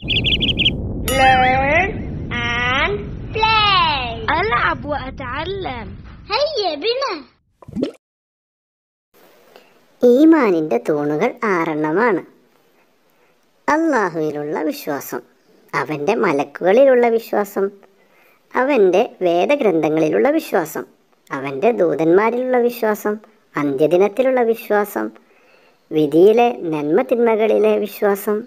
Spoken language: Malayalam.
Learn and play. ألعب وأتعلم. هيا بنا. ഈമാനിന്റെ തൂണുകൾ ആറെണ്ണമാണ് അള്ളാഹുവിലുള്ള വിശ്വാസം അവൻ്റെ മലക്കുകളിലുള്ള വിശ്വാസം അവൻ്റെ വേദഗ്രന്ഥങ്ങളിലുള്ള വിശ്വാസം അവൻ്റെ ദൂതന്മാരിലുള്ള വിശ്വാസം അന്ത്യദിനത്തിലുള്ള വിശ്വാസം വിധിയിലെ നന്മ തിന്മകളിലെ വിശ്വാസം